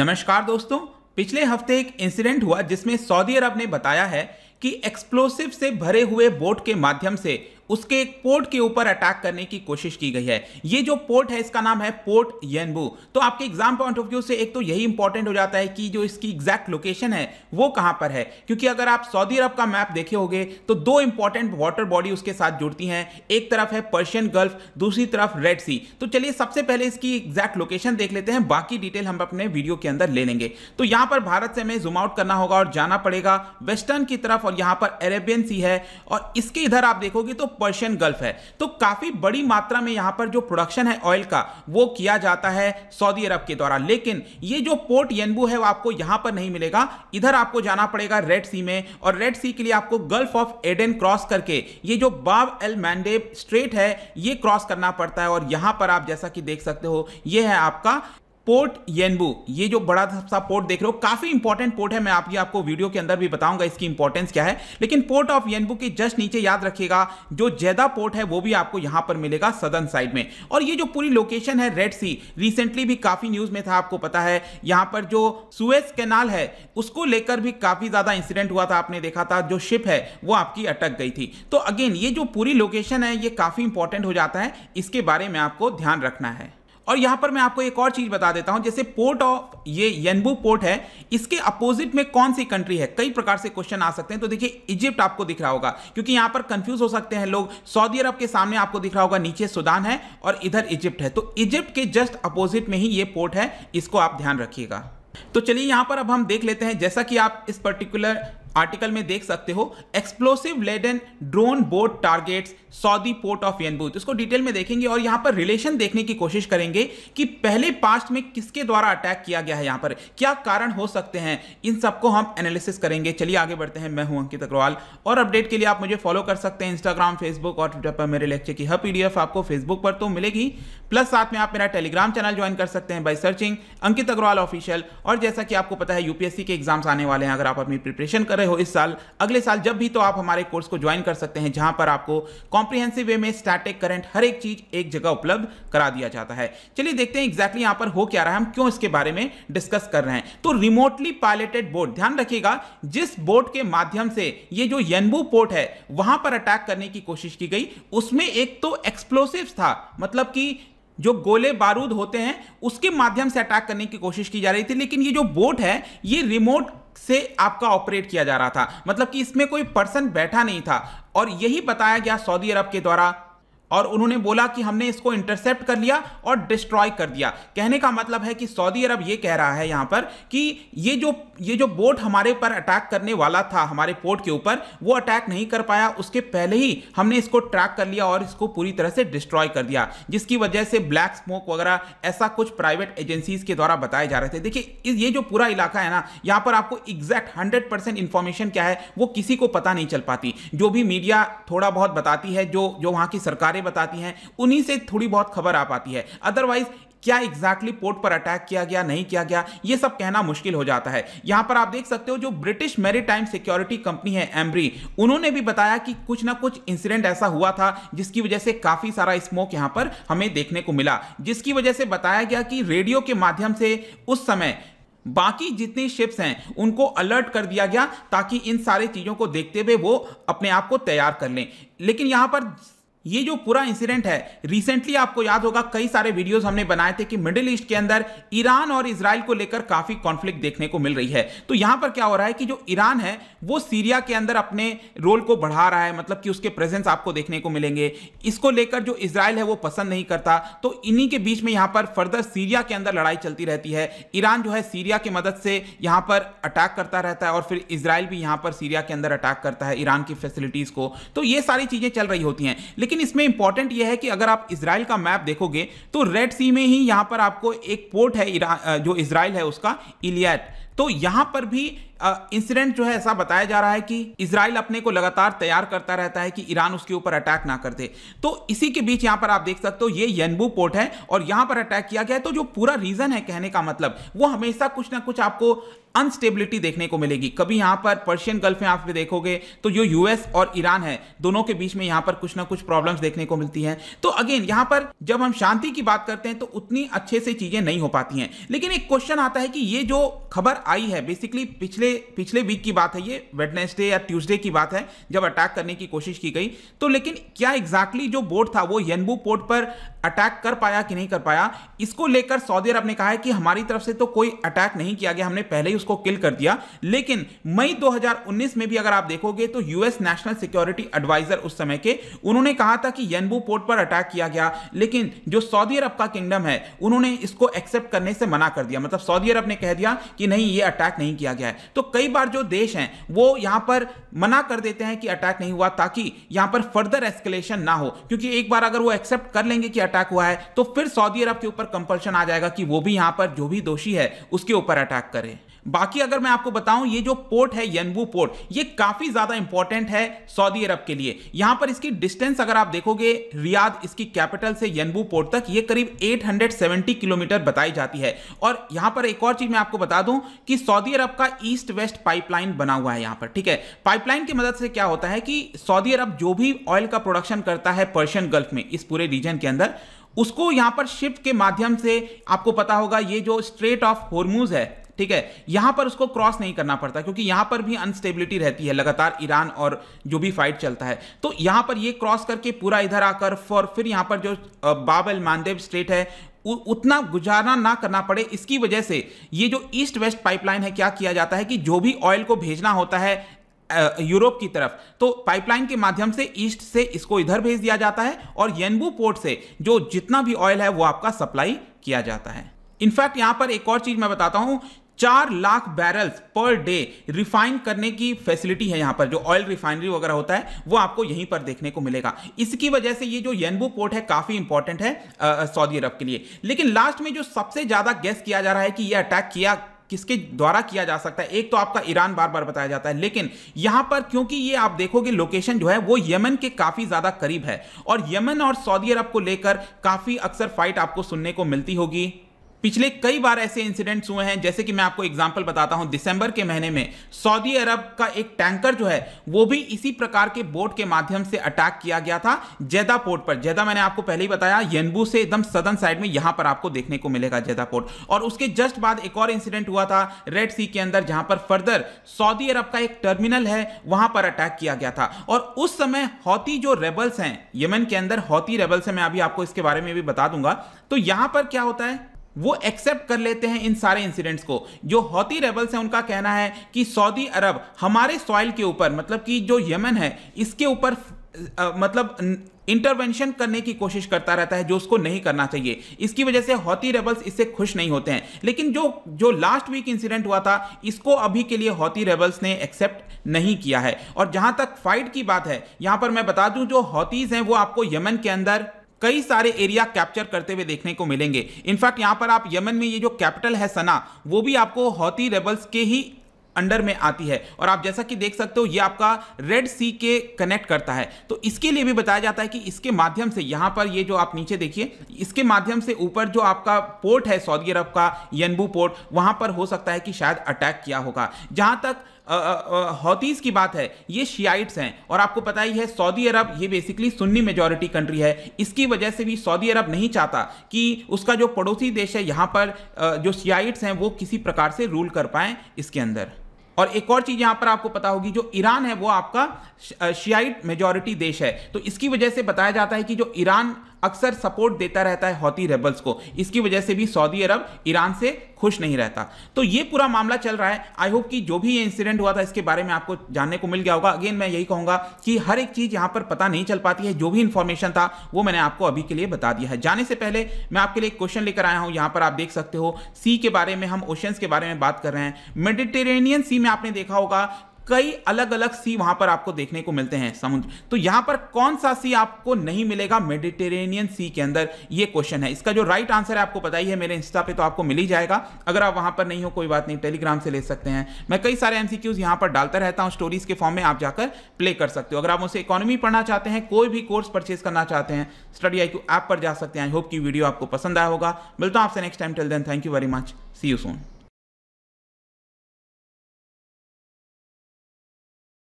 नमस्कार दोस्तों पिछले हफ्ते एक इंसिडेंट हुआ जिसमें सऊदी अरब ने बताया है कि एक्सप्लोसिव से भरे हुए बोट के माध्यम से उसके एक पोर्ट के ऊपर अटैक करने की कोशिश की गई है ये जो पोर्ट है इसका नाम है पोर्ट येनबू तो आपके एग्जाम पॉइंट ऑफ व्यू से एक तो यही इंपॉर्टेंट हो जाता है कि जो इसकी एग्जैक्ट लोकेशन है वो कहां पर है क्योंकि अगर आप सऊदी अरब का मैप देखे होगे तो दो इंपॉर्टेंट वाटर बॉडी उसके साथ जुड़ती हैं एक तरफ है पर्शियन गल्फ दूसरी तरफ रेड सी तो चलिए सबसे पहले इसकी एग्जैक्ट लोकेशन देख लेते हैं बाकी डिटेल हम अपने वीडियो के अंदर ले लेंगे तो यहां पर भारत से हमें जूम आउट करना होगा और जाना पड़ेगा वेस्टर्न की तरफ और यहां पर अरेबियन सी है और इसके इधर आप देखोगे तो पर्शियन गल्फ है तो काफ़ी बड़ी मात्रा में यहां पर जो प्रोडक्शन है ऑयल का वो किया जाता है सऊदी अरब के द्वारा लेकिन ये जो पोर्ट येनबू है वो आपको यहां पर नहीं मिलेगा इधर आपको जाना पड़ेगा रेड सी में और रेड सी के लिए आपको गल्फ ऑफ एडन क्रॉस करके ये जो बाब एल मैंडेब स्ट्रेट है ये क्रॉस करना पड़ता है और यहां पर आप जैसा कि देख सकते हो ये है आपका पोर्ट येनबू ये जो बड़ा सा पोर्ट देख रहे हो काफी इंपॉर्टेंट पोर्ट है मैं आपकी आपको वीडियो के अंदर भी बताऊंगा इसकी इंपॉर्टेंस क्या है लेकिन पोर्ट ऑफ येनबू के जस्ट नीचे याद रखिएगा जो जैदा पोर्ट है वो भी आपको यहां पर मिलेगा सदर्न साइड में और ये जो पूरी लोकेशन है रेड सी रिसेंटली भी काफी न्यूज में था आपको पता है यहां पर जो सुएस कैनाल है उसको लेकर भी काफी ज्यादा इंसिडेंट हुआ था आपने देखा था जो शिप है वो आपकी अटक गई थी तो अगेन ये जो पूरी लोकेशन है ये काफी इंपॉर्टेंट हो जाता है इसके बारे में आपको ध्यान रखना है और यहां पर मैं आपको एक और चीज़ बता देता हूं जैसे पोर्ट ऑफ ये यनबू पोर्ट है इसके अपोजिट में कौन सी कंट्री है कई प्रकार से क्वेश्चन आ सकते हैं तो देखिए इजिप्ट आपको दिख रहा होगा क्योंकि यहां पर कंफ्यूज हो सकते हैं लोग सऊदी अरब के सामने आपको दिख रहा होगा नीचे सुदान है और इधर इजिप्ट है तो इजिप्ट के जस्ट अपोजिट में ही ये पोर्ट है इसको आप ध्यान रखिएगा तो चलिए यहां पर अब हम देख लेते हैं जैसा कि आप इस पर्टिकुलर आर्टिकल में देख सकते हो explosive laden drone boat targets Saudi port of Yanbu इसको डिटेल में देखेंगे और यहां पर रिलेशन देखने की कोशिश करेंगे कि पहले पास्ट में किसके द्वारा अटैक किया गया है यहां पर क्या कारण हो सकते हैं इन सबको हम एनालिसिस करेंगे चलिए आगे बढ़ते हैं मैं हूं अंकित अग्रवाल और अपडेट के लिए आप मुझे फॉलो कर सकते हैं इंस्टाग्राम फेसबुक और ट्विटर पर मेरे लेक्चर की हर पी आपको फेसबुक पर तो मिलेगी प्लस साथ में आप मेरा टेलीग्राम चैनल ज्वाइन कर सकते हैं by searching Ankit Agarwal official और जैसा कि आपको पता है यूपीएससी के एग्जाम्स आने वाले हैं अगर आप अपनी प्रिपरेशन कर रहे हो इस साल अगले साल जब भी तो आप हमारे कोर्स को ज्वाइन कर सकते हैं जहां पर आपको कॉम्प्रिहेंसिव वे में स्टैटिक करंट हर एक चीज एक जगह उपलब्ध करा दिया जाता है चलिए देखते हैं एग्जैक्टली यहां पर हो क्या रहा है हम क्यों इसके बारे में डिस्कस कर रहे हैं तो रिमोटली पायलटेड बोट ध्यान रखिएगा जिस बोट के माध्यम से ये जो यनबू पोर्ट है वहां पर अटैक करने की कोशिश की गई उसमें एक तो एक्सप्लोसिव था मतलब कि जो गोले बारूद होते हैं उसके माध्यम से अटैक करने की कोशिश की जा रही थी लेकिन ये जो बोट है ये रिमोट से आपका ऑपरेट किया जा रहा था मतलब कि इसमें कोई पर्सन बैठा नहीं था और यही बताया गया सऊदी अरब के द्वारा और उन्होंने बोला कि हमने इसको इंटरसेप्ट कर लिया और डिस्ट्रॉय कर दिया कहने का मतलब है कि सऊदी अरब ये कह रहा है यहाँ पर कि ये जो ये जो बोट हमारे पर अटैक करने वाला था हमारे पोर्ट के ऊपर वो अटैक नहीं कर पाया उसके पहले ही हमने इसको ट्रैक कर लिया और इसको पूरी तरह से डिस्ट्रॉय कर दिया जिसकी वजह से ब्लैक स्मोक वगैरह ऐसा कुछ प्राइवेट एजेंसीज के द्वारा बताए जा रहे थे देखिए ये जो पूरा इलाका है ना यहाँ पर आपको एग्जैक्ट हंड्रेड परसेंट इन्फॉर्मेशन क्या है वो किसी को पता नहीं चल पाती जो भी मीडिया थोड़ा बहुत बताती है जो जो वहाँ की सरकारें बातें बताती हैं उन्हीं से थोड़ी बहुत खबर आ पाती है अदरवाइज क्या एग्जैक्टली exactly पोर्ट पर अटैक किया गया नहीं किया गया ये सब कहना मुश्किल हो जाता है यहां पर आप देख सकते हो जो ब्रिटिश मेरी सिक्योरिटी कंपनी है एमरी उन्होंने भी बताया कि कुछ ना कुछ इंसिडेंट ऐसा हुआ था जिसकी वजह से काफी सारा स्मोक यहां पर हमें देखने को मिला जिसकी वजह से बताया गया कि रेडियो के माध्यम से उस समय बाकी जितनी शिप्स हैं उनको अलर्ट कर दिया गया ताकि इन सारे चीज़ों को देखते हुए वो अपने आप को तैयार कर लें लेकिन यहाँ पर ये जो पूरा इंसिडेंट है रिसेंटली आपको याद होगा कई सारे वीडियोस हमने बनाए थे कि मिडिल ईस्ट के अंदर ईरान और इसराइल को लेकर काफी कॉन्फ्लिक्ट देखने को मिल रही है तो यहां पर क्या हो रहा है कि जो ईरान है वो सीरिया के अंदर अपने रोल को बढ़ा रहा है मतलब कि उसके प्रेजेंस आपको देखने को मिलेंगे इसको लेकर जो इसराइल है वो पसंद नहीं करता तो इन्हीं के बीच में यहां पर फर्दर सीरिया के अंदर लड़ाई चलती रहती है ईरान जो है सीरिया की मदद से यहां पर अटैक करता रहता है और फिर इसराइल भी यहां पर सीरिया के अंदर अटैक करता है ईरान की फैसिलिटीज को तो ये सारी चीजें चल रही होती हैं लेकिन इसमें इंपॉर्टेंट यह है कि अगर आप इसराइल का मैप देखोगे तो रेड सी में ही यहां पर आपको एक पोर्ट है जो इसराइल है उसका इलियत तो यहां पर भी इंसिडेंट जो है ऐसा बताया जा रहा है कि इसराइल अपने को लगातार तैयार करता रहता है कि ईरान उसके ऊपर अटैक ना कर दे तो इसी के बीच यहां पर आप देख सकते हो ये यनबू पोर्ट है और यहां पर अटैक किया गया है तो जो पूरा रीजन है कहने का मतलब वो हमेशा कुछ ना कुछ आपको अनस्टेबिलिटी देखने को मिलेगी कभी यहां पर पर्शियन गल्फ में आप देखोगे तो जो यूएस और ईरान है दोनों के बीच में यहां पर कुछ ना कुछ प्रॉब्लम्स देखने को मिलती हैं तो अगेन यहां पर जब हम शांति की बात करते हैं तो उतनी अच्छे से चीज़ें नहीं हो पाती हैं लेकिन एक क्वेश्चन आता है कि ये जो खबर आई है बेसिकली पिछले पिछले वीक की बात है ये वेडनेसडे या ट्यूजडे की बात है जब अटैक करने की कोशिश की गई तो लेकिन क्या एग्जैक्टली exactly जो बोर्ड था वो यनबू पोर्ट पर अटैक कर पाया कि नहीं कर पाया इसको लेकर सऊदी अरब ने कहा है कि हमारी तरफ से तो कोई अटैक नहीं किया गया हमने पहले ही उसको किल कर दिया लेकिन मई 2019 में भी अगर आप देखोगे तो यूएस नेशनल सिक्योरिटी एडवाइजर उस समय के उन्होंने कहा था कि यनबू पोर्ट पर अटैक किया गया लेकिन जो सऊदी अरब का किंगडम है उन्होंने इसको एक्सेप्ट करने से मना कर दिया मतलब सऊदी अरब ने कह दिया कि नहीं ये अटैक नहीं किया गया है तो कई बार जो देश हैं वो यहां पर मना कर देते हैं कि अटैक नहीं हुआ ताकि यहां पर फर्दर एस्केलेशन ना हो क्योंकि एक बार अगर वो एक्सेप्ट कर लेंगे कि अटैक हुआ है तो फिर सऊदी अरब के ऊपर कंपल्शन आ जाएगा कि वो भी यहां पर जो भी दोषी है उसके ऊपर अटैक करें बाकी अगर मैं आपको बताऊं ये जो पोर्ट है यनबू पोर्ट ये काफी ज्यादा इंपॉर्टेंट है सऊदी अरब के लिए यहां पर इसकी डिस्टेंस अगर आप देखोगे रियाद इसकी कैपिटल से यनबू पोर्ट तक ये करीब 870 किलोमीटर बताई जाती है और यहां पर एक और चीज मैं आपको बता दूं कि सऊदी अरब का ईस्ट वेस्ट पाइपलाइन बना हुआ है यहां पर ठीक है पाइपलाइन की मदद से क्या होता है कि सऊदी अरब जो भी ऑयल का प्रोडक्शन करता है पर्शियन गल्फ में इस पूरे रीजन के अंदर उसको यहां पर शिप के माध्यम से आपको पता होगा ये जो स्ट्रेट ऑफ होर्मूज है ठीक है यहां पर उसको क्रॉस नहीं करना पड़ता क्योंकि यहां पर भी अनस्टेबिलिटी रहती है लगातार ईरान और जो भी फाइट चलता है तो यहां पर यह क्रॉस करके पूरा इधर आकर फॉर फिर यहां पर जो बाबल मानदेव स्टेट है उतना गुजारना ना करना पड़े इसकी वजह से ये जो ईस्ट वेस्ट पाइपलाइन है क्या किया जाता है कि जो भी ऑयल को भेजना होता है यूरोप की तरफ तो पाइपलाइन के माध्यम से ईस्ट से इसको इधर भेज दिया जाता है और येनबू पोर्ट से जो जितना भी ऑयल है वो आपका सप्लाई किया जाता है इनफैक्ट यहां पर एक और चीज़ मैं बताता हूं चार lakh barrels per day refine करने की फैसिलिटी है यहाँ पर जो ऑयल रिफाइनरी वगैरह होता है वो आपको यहीं पर देखने को मिलेगा इसकी वजह से ये जो येनबू पोर्ट है काफ़ी इंपॉर्टेंट है सऊदी अरब के लिए लेकिन लास्ट में जो सबसे ज़्यादा गैस किया जा रहा है कि यह अटैक किया किसके द्वारा किया जा सकता है एक तो आपका ईरान बार बार बताया जाता है लेकिन यहां पर क्योंकि ये आप देखोगे लोकेशन जो है वो यमन के काफी ज्यादा करीब है और यमन और सऊदी अरब को लेकर काफी अक्सर फाइट आपको सुनने को मिलती होगी पिछले कई बार ऐसे इंसिडेंट्स हुए हैं जैसे कि मैं आपको एग्जांपल बताता हूं दिसंबर के महीने में सऊदी अरब का एक टैंकर जो है वो भी इसी प्रकार के बोट के माध्यम से अटैक किया गया था जैदा पोर्ट पर जैदा मैंने आपको पहले ही बताया यनबू से एकदम सदन साइड में यहां पर आपको देखने को मिलेगा जैदा पोर्ट और उसके जस्ट बाद एक और इंसिडेंट हुआ था रेड सी के अंदर जहां पर फर्दर सऊदी अरब का एक टर्मिनल है वहां पर अटैक किया गया था और उस समय हौती जो रेबल्स हैं यमन के अंदर हौती रेबल्स हैं मैं अभी आपको इसके बारे में भी बता दूंगा तो यहां पर क्या होता है वो एक्सेप्ट कर लेते हैं इन सारे इंसिडेंट्स को जो हौती रेबल्स हैं उनका कहना है कि सऊदी अरब हमारे सॉइल के ऊपर मतलब कि जो यमन है इसके ऊपर मतलब इंटरवेंशन करने की कोशिश करता रहता है जो उसको नहीं करना चाहिए इसकी वजह से हौती रेबल्स इससे खुश नहीं होते हैं लेकिन जो जो लास्ट वीक इंसिडेंट हुआ था इसको अभी के लिए हौती रेबल्स ने एक्सेप्ट नहीं किया है और जहां तक फाइट की बात है यहां पर मैं बता दूं जो हौतीज हैं वो आपको यमन के अंदर कई सारे एरिया कैप्चर करते हुए देखने को मिलेंगे इनफैक्ट यहाँ पर आप यमन में ये जो कैपिटल है सना वो भी आपको हौती रेबल्स के ही अंडर में आती है और आप जैसा कि देख सकते हो ये आपका रेड सी के कनेक्ट करता है तो इसके लिए भी बताया जाता है कि इसके माध्यम से यहाँ पर ये जो आप नीचे देखिए इसके माध्यम से ऊपर जो आपका पोर्ट है सऊदी अरब का यनबू पोर्ट वहां पर हो सकता है कि शायद अटैक किया होगा जहां तक हौतीस की बात है ये शियाइट्स हैं और आपको पता ही है सऊदी अरब ये बेसिकली सुन्नी मेजॉरिटी कंट्री है इसकी वजह से भी सऊदी अरब नहीं चाहता कि उसका जो पड़ोसी देश है यहाँ पर जो शियाइट्स हैं वो किसी प्रकार से रूल कर पाएँ इसके अंदर और एक और चीज़ यहाँ पर आपको पता होगी जो ईरान है वो आपका शियाइट मेजॉरिटी देश है तो इसकी वजह से बताया जाता है कि जो ईरान अक्सर सपोर्ट देता रहता है हौती रेबल्स को इसकी वजह से भी सऊदी अरब ईरान से खुश नहीं रहता तो ये पूरा मामला चल रहा है आई होप कि जो भी ये इंसिडेंट हुआ था इसके बारे में आपको जानने को मिल गया होगा अगेन मैं यही कहूंगा कि हर एक चीज़ यहाँ पर पता नहीं चल पाती है जो भी इंफॉर्मेशन था वो मैंने आपको अभी के लिए बता दिया है जाने से पहले मैं आपके लिए क्वेश्चन लेकर आया हूँ यहाँ पर आप देख सकते हो सी के बारे में हम ओशंस के बारे में बात कर रहे हैं मेडिटेरेनियन सी में आपने देखा होगा कई अलग अलग सी वहां पर आपको देखने को मिलते हैं समुद्र तो यहां पर कौन सा सी आपको नहीं मिलेगा मेडिटेरेनियन सी के अंदर ये क्वेश्चन है इसका जो राइट आंसर है आपको पता ही है मेरे इंस्टा पे तो आपको मिल ही जाएगा अगर आप वहां पर नहीं हो कोई बात नहीं टेलीग्राम से ले सकते हैं मैं कई सारे एमसीक्यूज यहां पर डालता रहता हूं स्टोरीज के फॉर्म में आप जाकर प्ले कर सकते हो अगर आप उसे इकोनॉमी पढ़ना चाहते हैं कोई भी कोर्स परचेज करना चाहते हैं स्टडी आई ऐप पर जा सकते हैं आई होप की वीडियो आपको पसंद आया होगा मिलता हूं आपसे next time till then thank you very much see you Son